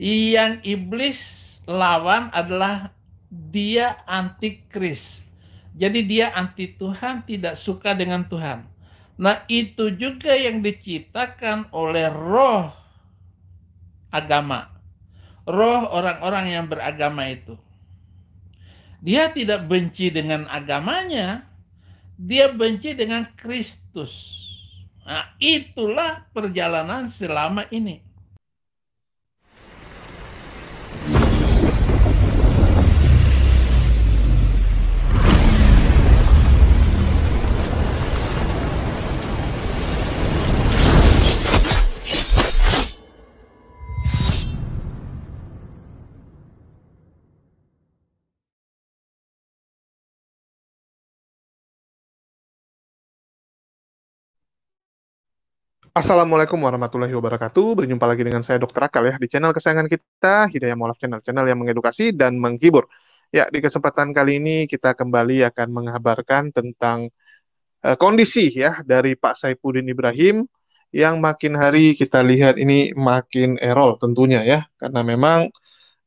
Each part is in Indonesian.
yang iblis lawan adalah dia antikris. Jadi dia anti Tuhan, tidak suka dengan Tuhan. Nah, itu juga yang diciptakan oleh roh agama. Roh orang-orang yang beragama itu. Dia tidak benci dengan agamanya, dia benci dengan Kristus. Nah, itulah perjalanan selama ini. Assalamualaikum warahmatullahi wabarakatuh. Berjumpa lagi dengan saya Dr. Akal ya di channel kesayangan kita Hidayah Maulaf Channel, channel yang mengedukasi dan menghibur. Ya, di kesempatan kali ini kita kembali akan mengabarkan tentang uh, kondisi ya dari Pak Saipudin Ibrahim yang makin hari kita lihat ini makin erol tentunya ya karena memang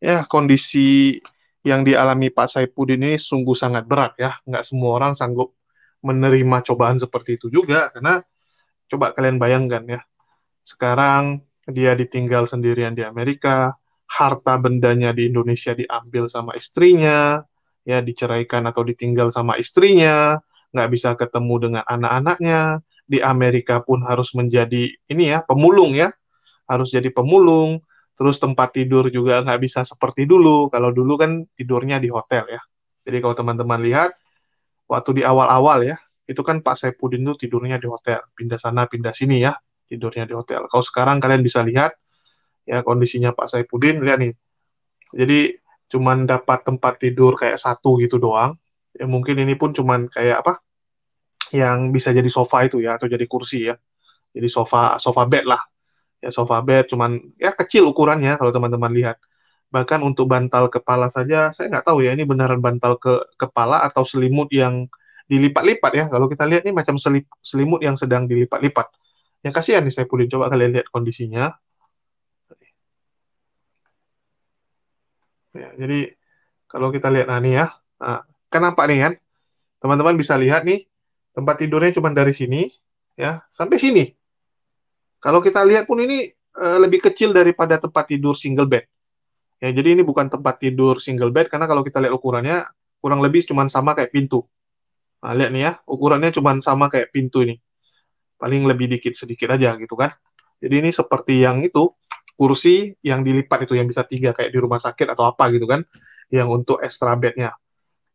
ya kondisi yang dialami Pak Saipudin ini sungguh sangat berat ya. Nggak semua orang sanggup menerima cobaan seperti itu juga karena Coba kalian bayangkan ya, sekarang dia ditinggal sendirian di Amerika, harta bendanya di Indonesia diambil sama istrinya, ya diceraikan atau ditinggal sama istrinya, nggak bisa ketemu dengan anak-anaknya, di Amerika pun harus menjadi ini ya pemulung ya, harus jadi pemulung, terus tempat tidur juga nggak bisa seperti dulu, kalau dulu kan tidurnya di hotel ya. Jadi kalau teman-teman lihat, waktu di awal-awal ya, itu kan Pak Saipudin tuh tidurnya di hotel, pindah sana pindah sini ya, tidurnya di hotel. Kalau sekarang kalian bisa lihat ya kondisinya Pak Saipudin lihat nih. Jadi cuman dapat tempat tidur kayak satu gitu doang. Ya mungkin ini pun cuman kayak apa? yang bisa jadi sofa itu ya atau jadi kursi ya. Jadi sofa sofa bed lah. Ya sofa bed cuman ya kecil ukurannya kalau teman-teman lihat. Bahkan untuk bantal kepala saja saya nggak tahu ya ini beneran bantal ke kepala atau selimut yang dilipat-lipat ya. Kalau kita lihat ini macam selip, selimut yang sedang dilipat-lipat. Yang kasihan nih saya pulih. Coba kalian lihat kondisinya. Ya, jadi kalau kita lihat nah nih ya, nah, kan nampak nih kan, teman-teman bisa lihat nih tempat tidurnya cuma dari sini ya sampai sini. Kalau kita lihat pun ini uh, lebih kecil daripada tempat tidur single bed. Ya, jadi ini bukan tempat tidur single bed karena kalau kita lihat ukurannya kurang lebih cuma sama kayak pintu. Nah, lihat nih ya, ukurannya cuma sama kayak pintu ini. Paling lebih dikit sedikit aja gitu kan. Jadi ini seperti yang itu, kursi yang dilipat itu, yang bisa tiga kayak di rumah sakit atau apa gitu kan, yang untuk extra bednya.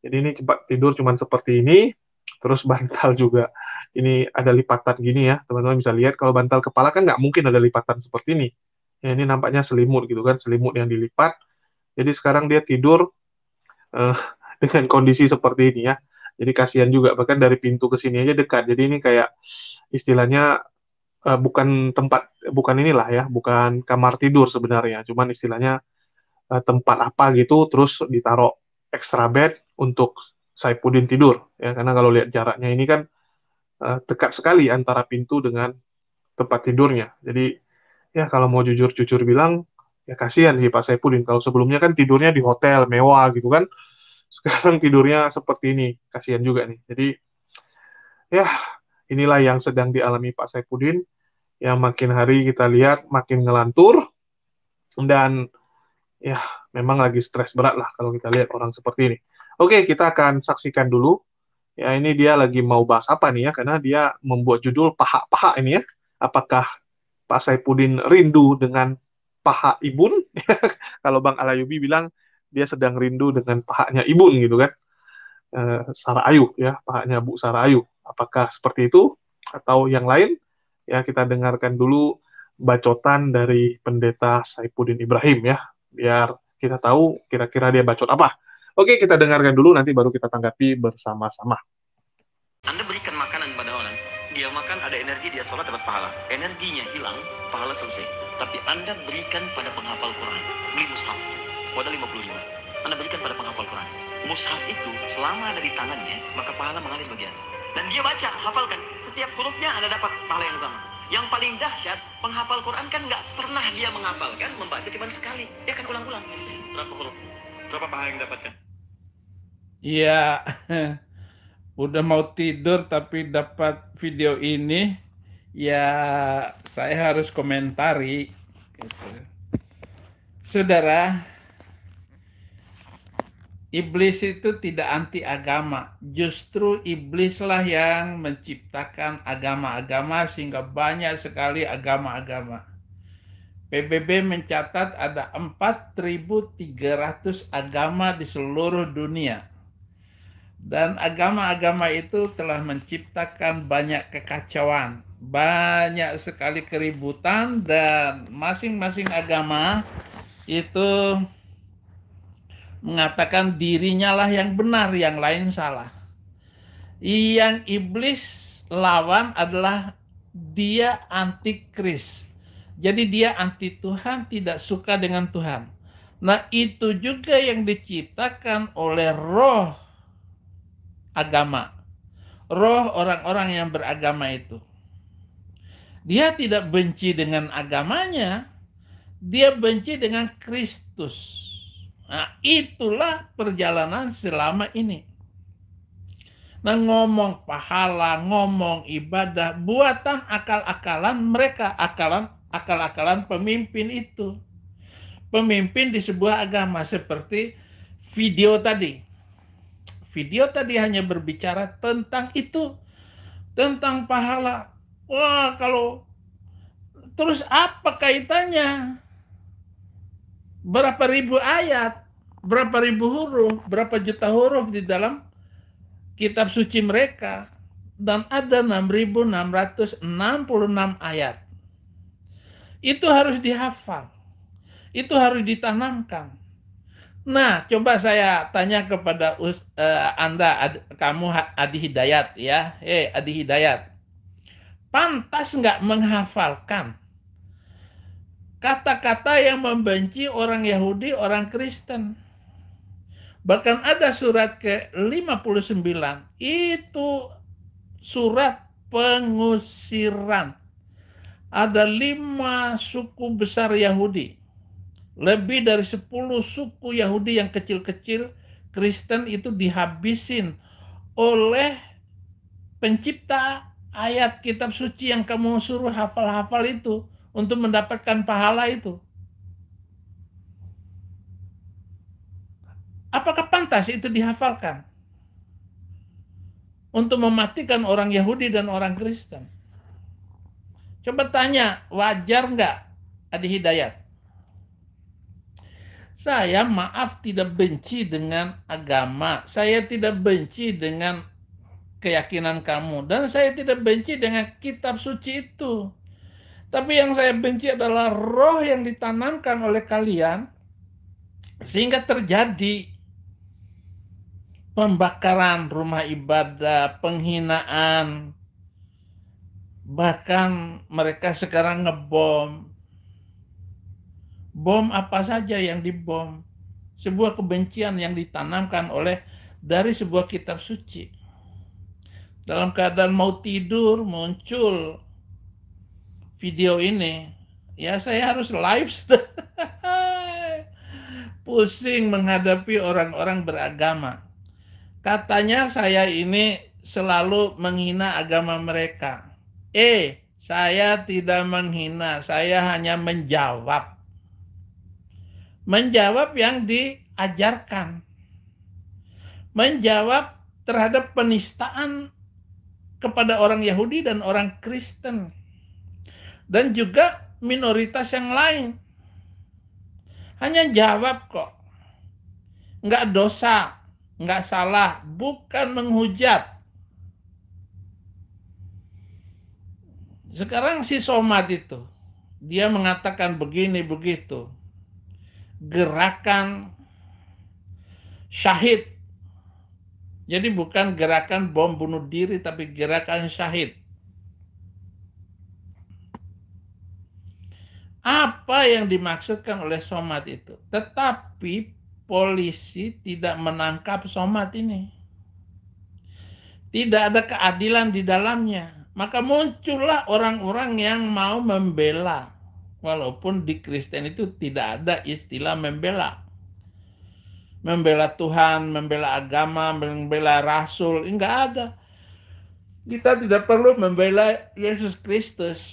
Jadi ini tempat tidur cuma seperti ini, terus bantal juga. Ini ada lipatan gini ya, teman-teman bisa lihat. Kalau bantal kepala kan nggak mungkin ada lipatan seperti ini. Ya, ini nampaknya selimut gitu kan, selimut yang dilipat. Jadi sekarang dia tidur uh, dengan kondisi seperti ini ya jadi kasihan juga bahkan dari pintu ke sini aja dekat. Jadi ini kayak istilahnya uh, bukan tempat bukan inilah ya, bukan kamar tidur sebenarnya, cuman istilahnya uh, tempat apa gitu terus ditaruh extra bed untuk Saipudin tidur ya karena kalau lihat jaraknya ini kan uh, dekat sekali antara pintu dengan tempat tidurnya. Jadi ya kalau mau jujur-jujur bilang ya kasihan sih Pak Saipudin kalau sebelumnya kan tidurnya di hotel mewah gitu kan sekarang tidurnya seperti ini kasihan juga nih jadi ya inilah yang sedang dialami Pak Saipudin yang makin hari kita lihat makin ngelantur dan ya memang lagi stres berat lah kalau kita lihat orang seperti ini oke kita akan saksikan dulu ya ini dia lagi mau bahas apa nih ya karena dia membuat judul paha-paha ini ya apakah Pak Saipudin rindu dengan paha ibun kalau Bang Alayubi bilang dia sedang rindu dengan pahanya ibu gitu kan eh, Sarah Ayu ya pahanya Bu Sarah Ayu apakah seperti itu atau yang lain ya kita dengarkan dulu bacotan dari pendeta saipudin Ibrahim ya biar kita tahu kira-kira dia bacot apa oke kita dengarkan dulu nanti baru kita tanggapi bersama-sama Anda berikan makanan kepada orang dia makan ada energi dia sholat dapat pahala energinya hilang pahala selesai tapi anda berikan pada penghafal Quran beli mushaf Wadah 55. Anda berikan pada penghafal Quran. Mushaf itu selama ada di tangannya, maka pahala mengalir bagi Anda. Dan dia baca, hafalkan. Setiap hurufnya Anda dapat pahala yang sama. Yang paling dahsyat, penghafal Quran kan nggak pernah dia menghafalkan, membaca cuma sekali. Dia kan ulang-ulang. Berapa huruf? Berapa pahala yang dapatkan? Iya. Udah mau tidur tapi dapat video ini, ya saya harus komentari. Saudara, Iblis itu tidak anti agama, justru iblislah yang menciptakan agama-agama sehingga banyak sekali agama-agama. PBB mencatat ada 4.300 agama di seluruh dunia. Dan agama-agama itu telah menciptakan banyak kekacauan, banyak sekali keributan dan masing-masing agama itu mengatakan dirinya lah yang benar, yang lain salah. Yang iblis lawan adalah dia antikris. Jadi dia anti Tuhan, tidak suka dengan Tuhan. Nah itu juga yang diciptakan oleh roh agama. Roh orang-orang yang beragama itu. Dia tidak benci dengan agamanya, dia benci dengan Kristus. Nah, itulah perjalanan selama ini. Nah, ngomong pahala, ngomong ibadah, buatan akal-akalan mereka, akalan akal-akalan pemimpin itu. Pemimpin di sebuah agama seperti video tadi. Video tadi hanya berbicara tentang itu, tentang pahala. Wah, kalau terus apa kaitannya? Berapa ribu ayat berapa ribu huruf, berapa juta huruf di dalam kitab suci mereka dan ada 6666 ayat. Itu harus dihafal. Itu harus ditanamkan. Nah, coba saya tanya kepada eh, Anda, ad, kamu Adi Hidayat ya. Eh, Adi Hidayat. Pantas nggak menghafalkan kata-kata yang membenci orang Yahudi, orang Kristen? Bahkan ada surat ke-59 itu surat pengusiran. Ada lima suku besar Yahudi. Lebih dari sepuluh suku Yahudi yang kecil-kecil Kristen itu dihabisin oleh pencipta ayat kitab suci yang kamu suruh hafal-hafal itu untuk mendapatkan pahala itu. Apakah pantas itu dihafalkan? Untuk mematikan orang Yahudi dan orang Kristen. Coba tanya, wajar nggak Adi Hidayat? Saya maaf tidak benci dengan agama. Saya tidak benci dengan keyakinan kamu. Dan saya tidak benci dengan kitab suci itu. Tapi yang saya benci adalah roh yang ditanamkan oleh kalian sehingga terjadi pembakaran rumah ibadah, penghinaan, bahkan mereka sekarang ngebom. Bom apa saja yang dibom? Sebuah kebencian yang ditanamkan oleh dari sebuah kitab suci. Dalam keadaan mau tidur muncul video ini. Ya saya harus live. Pusing menghadapi orang-orang beragama Katanya saya ini selalu menghina agama mereka. Eh, saya tidak menghina, saya hanya menjawab. Menjawab yang diajarkan. Menjawab terhadap penistaan kepada orang Yahudi dan orang Kristen. Dan juga minoritas yang lain. Hanya jawab kok. Nggak dosa nggak salah, bukan menghujat. Sekarang si Somad itu, dia mengatakan begini begitu. Gerakan syahid. Jadi bukan gerakan bom bunuh diri, tapi gerakan syahid. Apa yang dimaksudkan oleh Somad itu? Tetapi polisi tidak menangkap somat ini. Tidak ada keadilan di dalamnya. Maka muncullah orang-orang yang mau membela. Walaupun di Kristen itu tidak ada istilah membela. Membela Tuhan, membela agama, membela Rasul, enggak ada. Kita tidak perlu membela Yesus Kristus.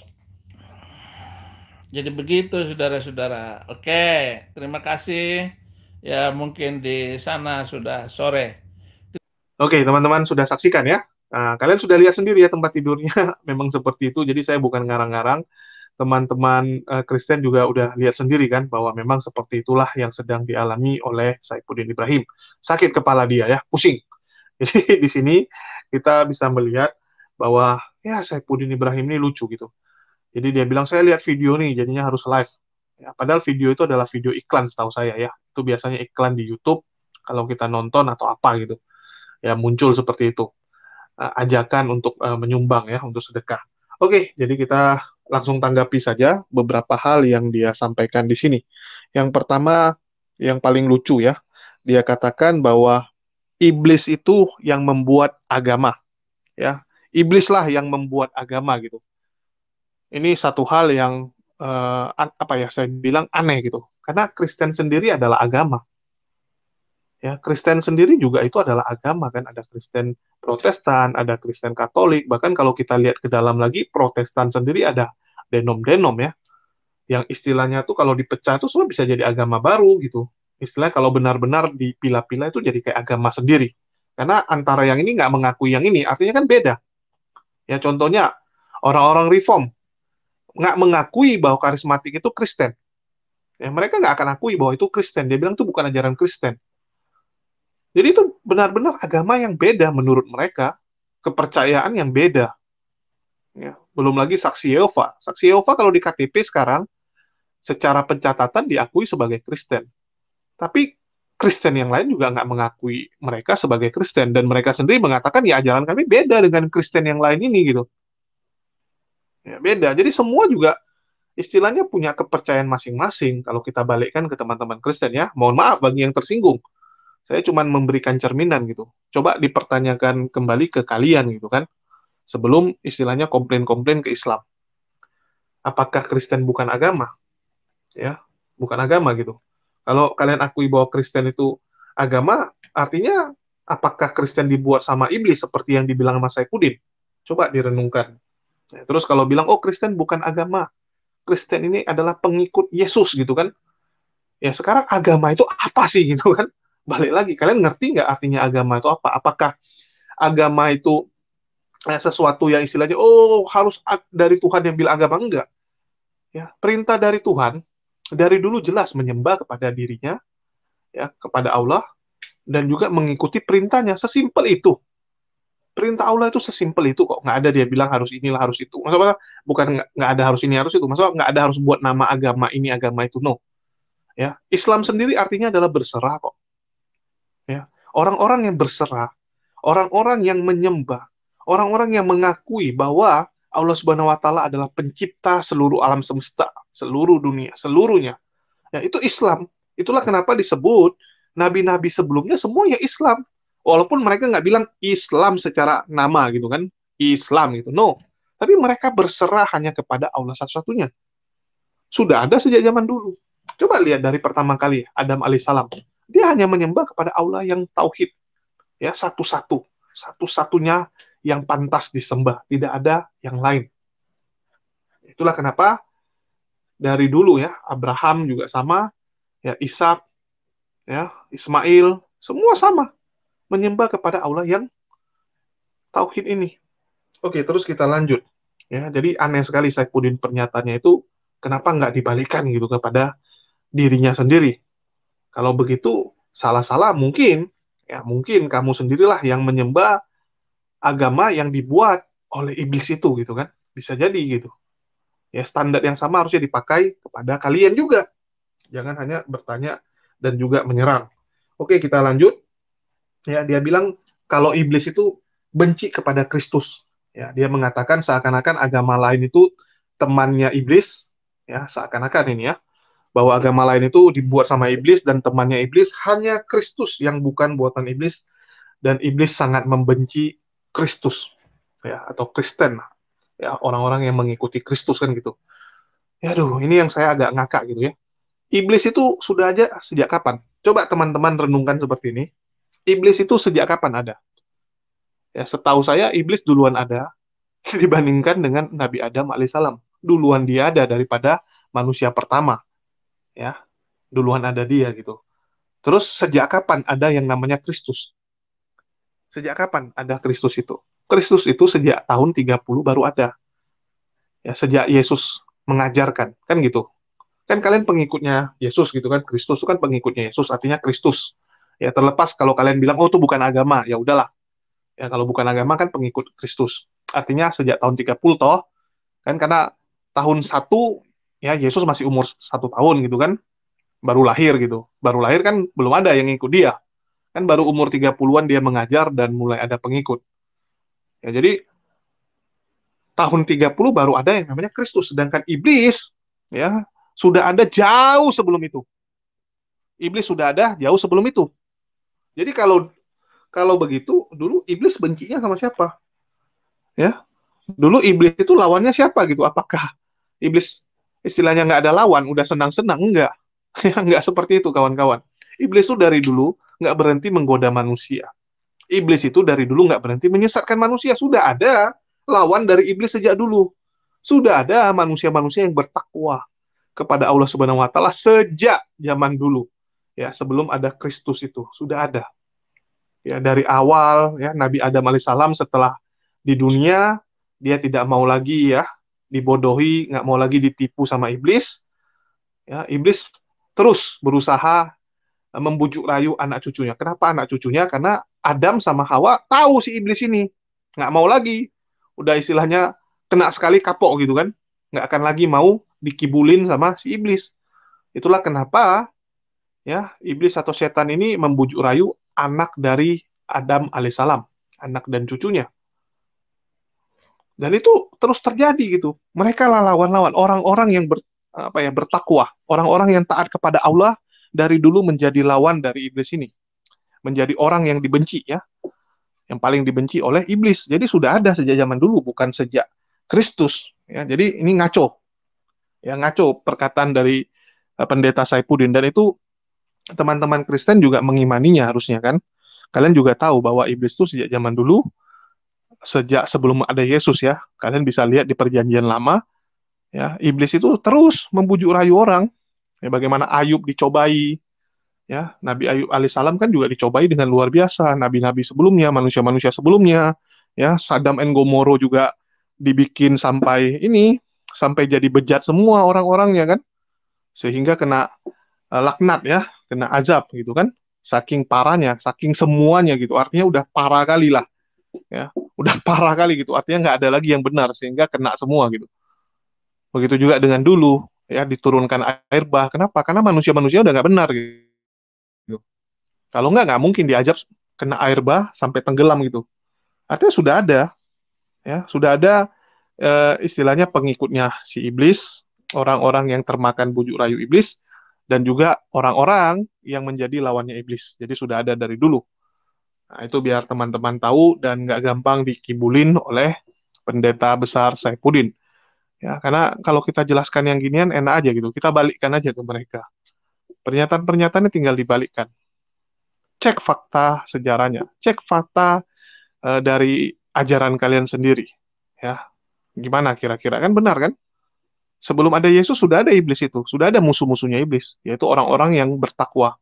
Jadi begitu saudara-saudara. Oke, terima kasih ya mungkin di sana sudah sore. Oke, teman-teman sudah saksikan ya. Nah, kalian sudah lihat sendiri ya tempat tidurnya memang seperti itu. Jadi saya bukan ngarang-ngarang. Teman-teman uh, Kristen juga udah lihat sendiri kan bahwa memang seperti itulah yang sedang dialami oleh Saifuddin Ibrahim. Sakit kepala dia ya, pusing. Jadi di sini kita bisa melihat bahwa ya Saifuddin Ibrahim ini lucu gitu. Jadi dia bilang saya lihat video nih jadinya harus live. Ya, padahal video itu adalah video iklan setahu saya ya. Itu biasanya iklan di YouTube kalau kita nonton atau apa gitu. Ya muncul seperti itu. Uh, ajakan untuk uh, menyumbang ya, untuk sedekah. Oke, jadi kita langsung tanggapi saja beberapa hal yang dia sampaikan di sini. Yang pertama, yang paling lucu ya, dia katakan bahwa iblis itu yang membuat agama, ya iblislah yang membuat agama gitu. Ini satu hal yang uh, apa ya saya bilang aneh gitu karena Kristen sendiri adalah agama ya Kristen sendiri juga itu adalah agama kan ada Kristen Protestan ada Kristen Katolik bahkan kalau kita lihat ke dalam lagi Protestan sendiri ada denom-denom ya yang istilahnya tuh kalau dipecah tuh semua bisa jadi agama baru gitu istilah kalau benar-benar dipilah-pilah itu jadi kayak agama sendiri karena antara yang ini nggak mengakui yang ini artinya kan beda ya contohnya orang-orang reform nggak mengakui bahwa karismatik itu Kristen. Ya, mereka nggak akan akui bahwa itu Kristen. Dia bilang itu bukan ajaran Kristen. Jadi itu benar-benar agama yang beda menurut mereka, kepercayaan yang beda. Ya, belum lagi saksi Yehova. Saksi Yehova kalau di KTP sekarang secara pencatatan diakui sebagai Kristen. Tapi Kristen yang lain juga nggak mengakui mereka sebagai Kristen dan mereka sendiri mengatakan ya ajaran kami beda dengan Kristen yang lain ini gitu. Ya, beda. Jadi semua juga istilahnya punya kepercayaan masing-masing. Kalau kita balikkan ke teman-teman Kristen ya, mohon maaf bagi yang tersinggung. Saya cuma memberikan cerminan gitu. Coba dipertanyakan kembali ke kalian gitu kan. Sebelum istilahnya komplain-komplain ke Islam. Apakah Kristen bukan agama? Ya, bukan agama gitu. Kalau kalian akui bahwa Kristen itu agama, artinya apakah Kristen dibuat sama iblis seperti yang dibilang Mas Saikudin? Coba direnungkan. Terus kalau bilang oh Kristen bukan agama, Kristen ini adalah pengikut Yesus gitu kan? Ya sekarang agama itu apa sih gitu kan? Balik lagi kalian ngerti nggak artinya agama itu apa? Apakah agama itu eh, sesuatu yang istilahnya oh harus dari Tuhan yang bilang agama enggak? Ya perintah dari Tuhan dari dulu jelas menyembah kepada dirinya, ya kepada Allah dan juga mengikuti perintahnya sesimpel itu perintah Allah itu sesimpel itu kok nggak ada dia bilang harus inilah harus itu maksudnya bukan nggak ada harus ini harus itu maksudnya nggak ada harus buat nama agama ini agama itu no ya Islam sendiri artinya adalah berserah kok ya orang-orang yang berserah orang-orang yang menyembah orang-orang yang mengakui bahwa Allah Subhanahu wa taala adalah pencipta seluruh alam semesta, seluruh dunia, seluruhnya. Ya, itu Islam. Itulah kenapa disebut nabi-nabi sebelumnya semua ya Islam walaupun mereka nggak bilang Islam secara nama gitu kan Islam gitu no tapi mereka berserah hanya kepada Allah satu-satunya sudah ada sejak zaman dulu coba lihat dari pertama kali Adam alaihissalam dia hanya menyembah kepada Allah yang tauhid ya satu-satu satu-satunya yang pantas disembah tidak ada yang lain itulah kenapa dari dulu ya Abraham juga sama ya Ishak ya Ismail semua sama menyembah kepada Allah yang tauhid ini. Oke, terus kita lanjut. Ya, jadi aneh sekali saya Kudin pernyataannya itu kenapa nggak dibalikan gitu kepada dirinya sendiri. Kalau begitu salah-salah mungkin ya mungkin kamu sendirilah yang menyembah agama yang dibuat oleh iblis itu gitu kan. Bisa jadi gitu. Ya standar yang sama harusnya dipakai kepada kalian juga. Jangan hanya bertanya dan juga menyerang. Oke, kita lanjut. Ya, dia bilang kalau iblis itu benci kepada Kristus. Ya, dia mengatakan seakan-akan agama lain itu temannya iblis, ya, seakan-akan ini ya, bahwa agama lain itu dibuat sama iblis dan temannya iblis hanya Kristus yang bukan buatan iblis dan iblis sangat membenci Kristus ya atau Kristen ya orang-orang yang mengikuti Kristus kan gitu. Ya aduh, ini yang saya agak ngakak gitu ya. Iblis itu sudah aja sejak kapan? Coba teman-teman renungkan seperti ini iblis itu sejak kapan ada? Ya, setahu saya iblis duluan ada dibandingkan dengan Nabi Adam alaihissalam. Duluan dia ada daripada manusia pertama. Ya, duluan ada dia gitu. Terus sejak kapan ada yang namanya Kristus? Sejak kapan ada Kristus itu? Kristus itu sejak tahun 30 baru ada. Ya, sejak Yesus mengajarkan, kan gitu. Kan kalian pengikutnya Yesus gitu kan, Kristus itu kan pengikutnya Yesus, artinya Kristus Ya terlepas kalau kalian bilang oh itu bukan agama, ya udahlah. Ya kalau bukan agama kan pengikut Kristus. Artinya sejak tahun 30 toh kan karena tahun 1 ya Yesus masih umur satu tahun gitu kan baru lahir gitu baru lahir kan belum ada yang ikut dia kan baru umur 30-an dia mengajar dan mulai ada pengikut ya jadi tahun 30 baru ada yang namanya Kristus sedangkan iblis ya sudah ada jauh sebelum itu iblis sudah ada jauh sebelum itu jadi kalau kalau begitu dulu iblis bencinya sama siapa? Ya. Dulu iblis itu lawannya siapa gitu? Apakah iblis istilahnya nggak ada lawan, udah senang-senang enggak? ya nggak seperti itu kawan-kawan. Iblis itu dari dulu nggak berhenti menggoda manusia. Iblis itu dari dulu nggak berhenti menyesatkan manusia. Sudah ada lawan dari iblis sejak dulu. Sudah ada manusia-manusia yang bertakwa kepada Allah Subhanahu wa taala sejak zaman dulu ya sebelum ada Kristus itu sudah ada ya dari awal ya Nabi Adam alaihissalam setelah di dunia dia tidak mau lagi ya dibodohi nggak mau lagi ditipu sama iblis ya iblis terus berusaha eh, membujuk rayu anak cucunya kenapa anak cucunya karena Adam sama Hawa tahu si iblis ini nggak mau lagi udah istilahnya kena sekali kapok gitu kan nggak akan lagi mau dikibulin sama si iblis itulah kenapa ya iblis atau setan ini membujuk rayu anak dari Adam alaihissalam, anak dan cucunya. Dan itu terus terjadi gitu. Mereka lawan-lawan orang-orang yang ber, apa ya bertakwa, orang-orang yang taat kepada Allah dari dulu menjadi lawan dari iblis ini. Menjadi orang yang dibenci ya. Yang paling dibenci oleh iblis. Jadi sudah ada sejak zaman dulu bukan sejak Kristus ya. Jadi ini ngaco. Ya ngaco perkataan dari eh, pendeta Saipudin dan itu teman-teman Kristen juga mengimaninya harusnya kan. Kalian juga tahu bahwa iblis itu sejak zaman dulu, sejak sebelum ada Yesus ya, kalian bisa lihat di perjanjian lama, ya iblis itu terus membujuk rayu orang. Ya, bagaimana Ayub dicobai, ya Nabi Ayub alaihissalam kan juga dicobai dengan luar biasa. Nabi-nabi sebelumnya, manusia-manusia sebelumnya, ya Saddam and Gomoro juga dibikin sampai ini, sampai jadi bejat semua orang-orangnya kan, sehingga kena eh, laknat ya kena azab gitu kan saking parahnya saking semuanya gitu artinya udah parah kali lah ya udah parah kali gitu artinya nggak ada lagi yang benar sehingga kena semua gitu begitu juga dengan dulu ya diturunkan air bah kenapa karena manusia manusia udah nggak benar gitu kalau nggak nggak mungkin diajab kena air bah sampai tenggelam gitu artinya sudah ada ya sudah ada e, istilahnya pengikutnya si iblis orang-orang yang termakan bujuk rayu iblis dan juga orang-orang yang menjadi lawannya iblis. Jadi sudah ada dari dulu. Nah, itu biar teman-teman tahu dan nggak gampang dikibulin oleh pendeta besar Saipudin. Ya, karena kalau kita jelaskan yang ginian enak aja gitu. Kita balikkan aja ke mereka. Pernyataan-pernyataannya tinggal dibalikkan. Cek fakta sejarahnya, cek fakta e, dari ajaran kalian sendiri. Ya. Gimana kira-kira? Kan benar kan? sebelum ada Yesus sudah ada iblis itu, sudah ada musuh-musuhnya iblis, yaitu orang-orang yang bertakwa.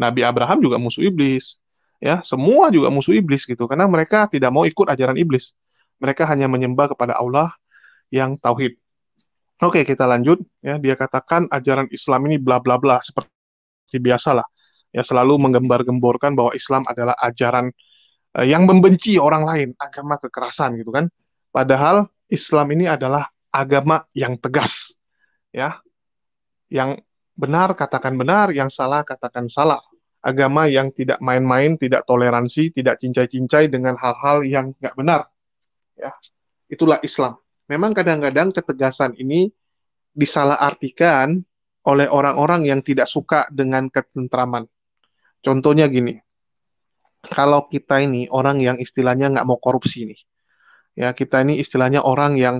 Nabi Abraham juga musuh iblis, ya semua juga musuh iblis gitu, karena mereka tidak mau ikut ajaran iblis. Mereka hanya menyembah kepada Allah yang tauhid. Oke, kita lanjut ya. Dia katakan ajaran Islam ini bla bla bla seperti biasalah. Ya selalu menggembar-gemborkan bahwa Islam adalah ajaran eh, yang membenci orang lain, agama kekerasan gitu kan. Padahal Islam ini adalah agama yang tegas ya yang benar katakan benar yang salah katakan salah agama yang tidak main-main tidak toleransi tidak cincai-cincai dengan hal-hal yang nggak benar ya itulah Islam memang kadang-kadang ketegasan ini disalahartikan oleh orang-orang yang tidak suka dengan ketentraman contohnya gini kalau kita ini orang yang istilahnya nggak mau korupsi nih ya kita ini istilahnya orang yang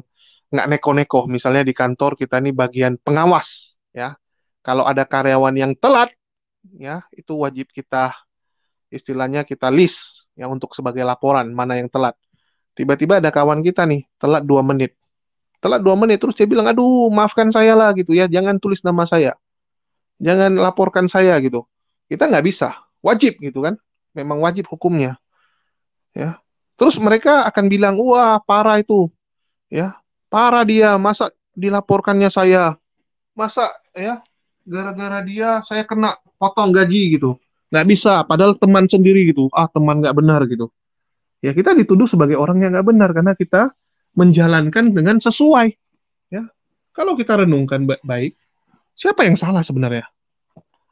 nggak neko-neko. Misalnya di kantor kita ini bagian pengawas, ya. Kalau ada karyawan yang telat, ya itu wajib kita istilahnya kita list ya untuk sebagai laporan mana yang telat. Tiba-tiba ada kawan kita nih telat dua menit, telat dua menit terus dia bilang aduh maafkan saya lah gitu ya, jangan tulis nama saya, jangan laporkan saya gitu. Kita nggak bisa, wajib gitu kan, memang wajib hukumnya. Ya, terus mereka akan bilang wah parah itu, ya Parah dia, masa dilaporkannya saya? Masa ya gara-gara dia saya kena potong gaji gitu. Nggak bisa, padahal teman sendiri gitu. Ah, teman nggak benar gitu. Ya kita dituduh sebagai orang yang nggak benar karena kita menjalankan dengan sesuai. Ya, kalau kita renungkan baik, siapa yang salah sebenarnya?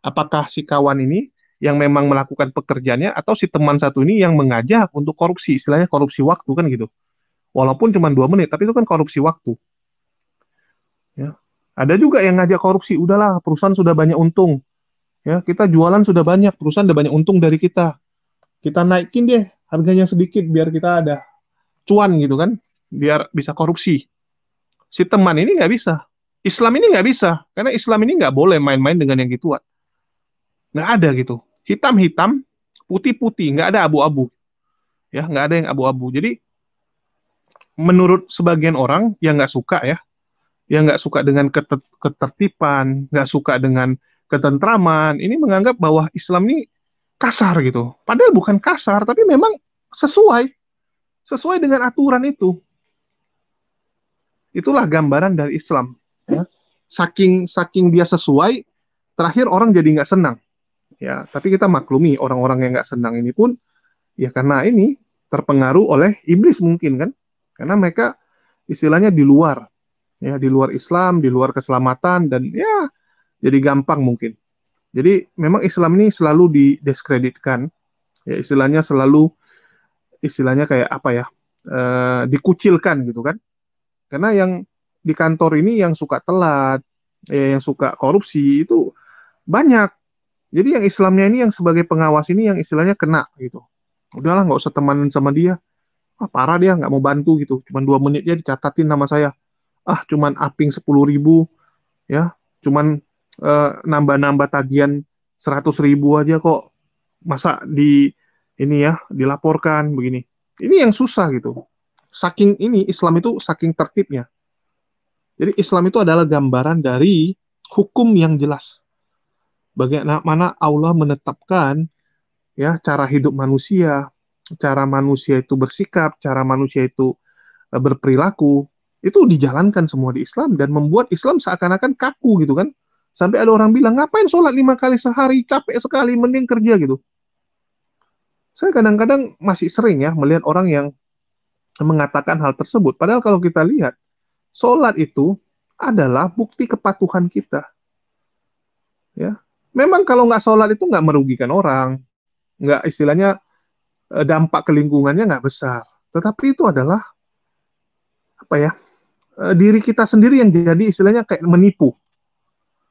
Apakah si kawan ini yang memang melakukan pekerjaannya atau si teman satu ini yang mengajak untuk korupsi, istilahnya korupsi waktu kan gitu walaupun cuma dua menit, tapi itu kan korupsi waktu. Ya. Ada juga yang ngajak korupsi, udahlah perusahaan sudah banyak untung. Ya, kita jualan sudah banyak, perusahaan sudah banyak untung dari kita. Kita naikin deh harganya sedikit biar kita ada cuan gitu kan, biar bisa korupsi. Si teman ini nggak bisa. Islam ini nggak bisa, karena Islam ini nggak boleh main-main dengan yang gituan. Nggak ada gitu. Hitam-hitam, putih-putih, nggak ada abu-abu. Ya, nggak ada yang abu-abu. Jadi menurut sebagian orang yang nggak suka ya, yang nggak suka dengan keter ketertiban, nggak suka dengan ketentraman, ini menganggap bahwa Islam ini kasar gitu. Padahal bukan kasar, tapi memang sesuai sesuai dengan aturan itu. Itulah gambaran dari Islam. Ya. Saking saking dia sesuai, terakhir orang jadi nggak senang. Ya, tapi kita maklumi orang-orang yang nggak senang ini pun ya karena ini terpengaruh oleh iblis mungkin kan karena mereka istilahnya di luar, ya di luar Islam, di luar keselamatan dan ya jadi gampang mungkin. Jadi memang Islam ini selalu didiskreditkan, ya istilahnya selalu istilahnya kayak apa ya e, dikucilkan gitu kan? Karena yang di kantor ini yang suka telat, ya, yang suka korupsi itu banyak. Jadi yang Islamnya ini yang sebagai pengawas ini yang istilahnya kena gitu. Udahlah nggak usah temanan sama dia ah parah dia nggak mau bantu gitu cuman dua menit dia dicatatin nama saya ah cuman aping sepuluh ribu ya cuman eh, nambah-nambah tagihan seratus ribu aja kok masa di ini ya dilaporkan begini ini yang susah gitu saking ini Islam itu saking tertibnya jadi Islam itu adalah gambaran dari hukum yang jelas bagaimana Allah menetapkan ya cara hidup manusia cara manusia itu bersikap, cara manusia itu eh, berperilaku, itu dijalankan semua di Islam dan membuat Islam seakan-akan kaku gitu kan. Sampai ada orang bilang, ngapain sholat lima kali sehari, capek sekali, mending kerja gitu. Saya kadang-kadang masih sering ya melihat orang yang mengatakan hal tersebut. Padahal kalau kita lihat, sholat itu adalah bukti kepatuhan kita. Ya, Memang kalau nggak sholat itu nggak merugikan orang, nggak istilahnya Eh, dampak ke lingkungannya nggak besar. Tetapi itu adalah apa ya? Eh, diri kita sendiri yang jadi istilahnya kayak menipu.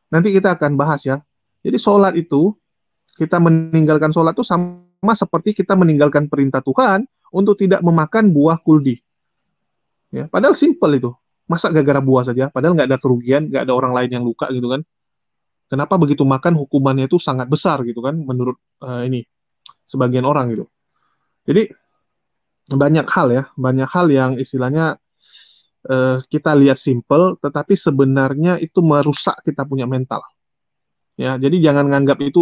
Nanti kita akan bahas ya. Jadi sholat itu kita meninggalkan sholat itu sama seperti kita meninggalkan perintah Tuhan untuk tidak memakan buah kuldi. Ya, padahal simple itu. Masa gara-gara buah saja, padahal nggak ada kerugian, nggak ada orang lain yang luka gitu kan. Kenapa begitu makan hukumannya itu sangat besar gitu kan menurut uh, ini sebagian orang gitu. Jadi banyak hal ya, banyak hal yang istilahnya uh, kita lihat simple, tetapi sebenarnya itu merusak kita punya mental. Ya, jadi jangan nganggap itu,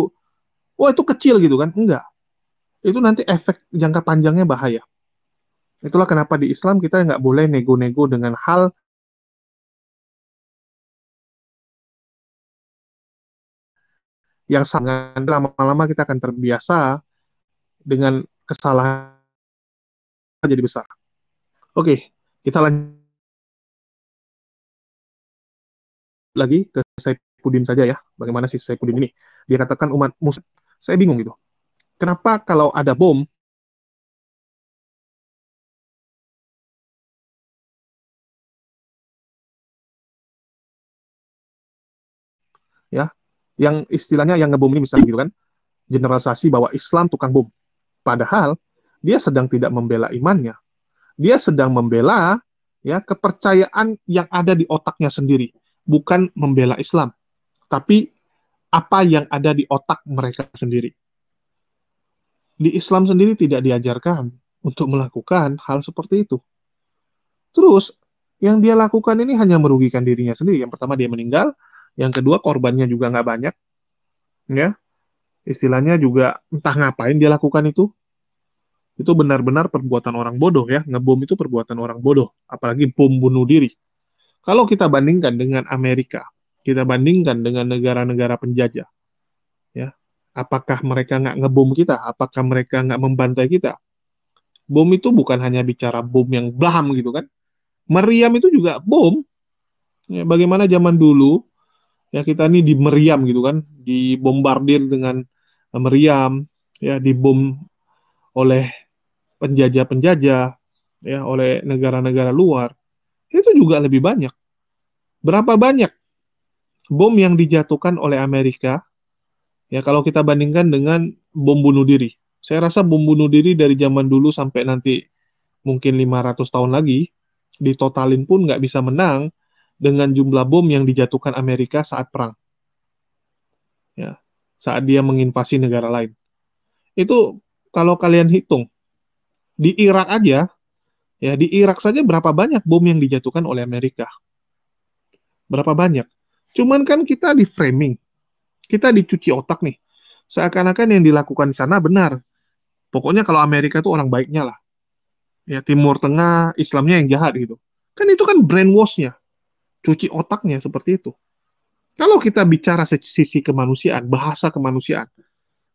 wah oh, itu kecil gitu kan? Enggak. Itu nanti efek jangka panjangnya bahaya. Itulah kenapa di Islam kita nggak boleh nego-nego dengan hal yang sangat lama-lama kita akan terbiasa dengan kesalahan jadi besar. Oke, kita lanjut lagi ke Saipudin saja ya. Bagaimana sih Saipudin ini? Dia katakan umat muslim. Saya bingung gitu. Kenapa kalau ada bom ya yang istilahnya yang ngebom ini misalnya gitu kan generalisasi bahwa Islam tukang bom Padahal dia sedang tidak membela imannya. Dia sedang membela ya kepercayaan yang ada di otaknya sendiri, bukan membela Islam, tapi apa yang ada di otak mereka sendiri. Di Islam sendiri tidak diajarkan untuk melakukan hal seperti itu. Terus yang dia lakukan ini hanya merugikan dirinya sendiri. Yang pertama dia meninggal, yang kedua korbannya juga nggak banyak, ya istilahnya juga entah ngapain dia lakukan itu itu benar-benar perbuatan orang bodoh ya. Ngebom itu perbuatan orang bodoh, apalagi bom bunuh diri. Kalau kita bandingkan dengan Amerika, kita bandingkan dengan negara-negara penjajah, ya, apakah mereka nggak ngebom kita? Apakah mereka nggak membantai kita? Bom itu bukan hanya bicara bom yang blam gitu kan? Meriam itu juga bom. Ya, bagaimana zaman dulu ya kita ini di meriam gitu kan, dibombardir dengan meriam, ya dibom oleh penjajah-penjajah ya oleh negara-negara luar itu juga lebih banyak. Berapa banyak bom yang dijatuhkan oleh Amerika? Ya kalau kita bandingkan dengan bom bunuh diri. Saya rasa bom bunuh diri dari zaman dulu sampai nanti mungkin 500 tahun lagi ditotalin pun nggak bisa menang dengan jumlah bom yang dijatuhkan Amerika saat perang. Ya, saat dia menginvasi negara lain. Itu kalau kalian hitung di Irak aja ya di Irak saja berapa banyak bom yang dijatuhkan oleh Amerika berapa banyak cuman kan kita di framing kita dicuci otak nih seakan-akan yang dilakukan di sana benar pokoknya kalau Amerika itu orang baiknya lah ya Timur Tengah Islamnya yang jahat gitu kan itu kan brainwashnya cuci otaknya seperti itu kalau kita bicara sisi kemanusiaan bahasa kemanusiaan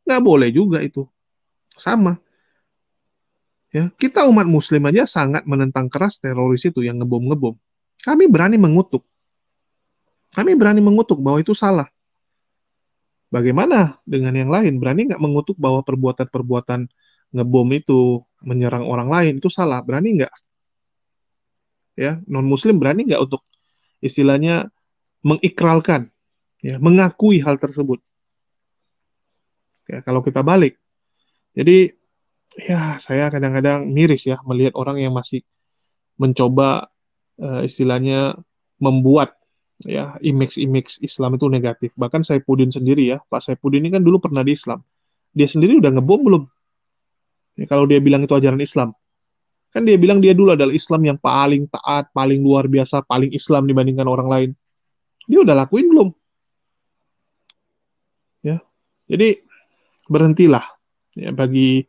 nggak boleh juga itu sama Ya, kita umat muslim aja sangat menentang keras teroris itu yang ngebom-ngebom. Kami berani mengutuk. Kami berani mengutuk bahwa itu salah. Bagaimana dengan yang lain? Berani nggak mengutuk bahwa perbuatan-perbuatan ngebom itu menyerang orang lain itu salah? Berani nggak? Ya, non muslim berani nggak untuk istilahnya mengikralkan, ya, mengakui hal tersebut. Ya, kalau kita balik, jadi ya saya kadang-kadang miris ya melihat orang yang masih mencoba uh, istilahnya membuat ya image-image Islam itu negatif. Bahkan saya Pudin sendiri ya, Pak Pudin ini kan dulu pernah di Islam. Dia sendiri udah ngebom belum? Ya, kalau dia bilang itu ajaran Islam. Kan dia bilang dia dulu adalah Islam yang paling taat, paling luar biasa, paling Islam dibandingkan orang lain. Dia udah lakuin belum? Ya. Jadi berhentilah ya bagi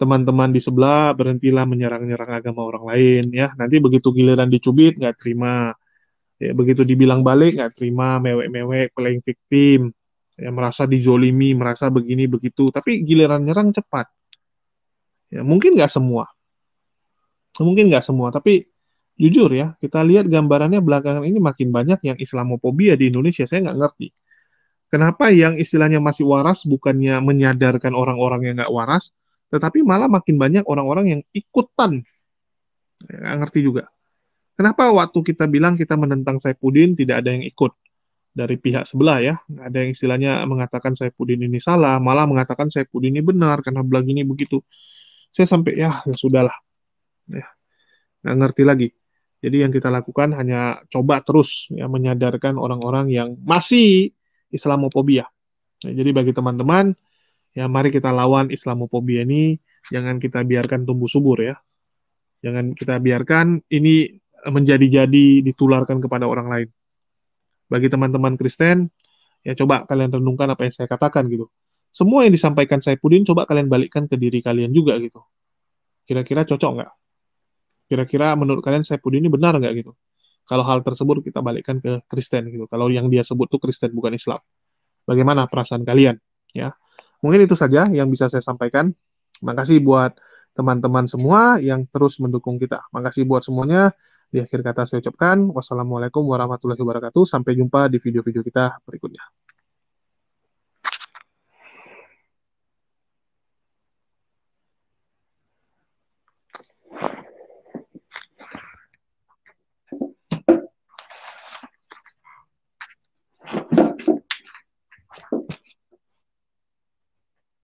teman-teman di sebelah berhentilah menyerang-nyerang agama orang lain ya nanti begitu giliran dicubit nggak terima ya begitu dibilang balik nggak terima mewek-mewek playing victim ya merasa dijolimi merasa begini begitu tapi giliran nyerang cepat ya mungkin nggak semua mungkin nggak semua tapi jujur ya kita lihat gambarannya belakangan ini makin banyak yang Islamofobia di Indonesia saya nggak ngerti kenapa yang istilahnya masih waras bukannya menyadarkan orang-orang yang nggak waras tetapi malah makin banyak orang-orang yang ikutan. Ya, nggak ngerti juga. Kenapa waktu kita bilang kita menentang Saifuddin tidak ada yang ikut dari pihak sebelah ya. nggak Ada yang istilahnya mengatakan Saifuddin ini salah, malah mengatakan Saifuddin ini benar karena belah ini begitu. Saya sampai ya, ya sudahlah. Ya. Nggak ngerti lagi. Jadi yang kita lakukan hanya coba terus ya menyadarkan orang-orang yang masih Islamophobia Ya, jadi bagi teman-teman Ya, mari kita lawan Islamofobia ini, jangan kita biarkan tumbuh subur ya. Jangan kita biarkan ini menjadi-jadi ditularkan kepada orang lain. Bagi teman-teman Kristen, ya coba kalian renungkan apa yang saya katakan gitu. Semua yang disampaikan saya Pudin, coba kalian balikkan ke diri kalian juga gitu. Kira-kira cocok nggak? Kira-kira menurut kalian saya Pudin ini benar nggak gitu? Kalau hal tersebut kita balikkan ke Kristen gitu. Kalau yang dia sebut tuh Kristen bukan Islam. Bagaimana perasaan kalian? Ya. Mungkin itu saja yang bisa saya sampaikan. Terima kasih buat teman-teman semua yang terus mendukung kita. Terima kasih buat semuanya. Di akhir kata saya ucapkan, wassalamualaikum warahmatullahi wabarakatuh. Sampai jumpa di video-video kita berikutnya.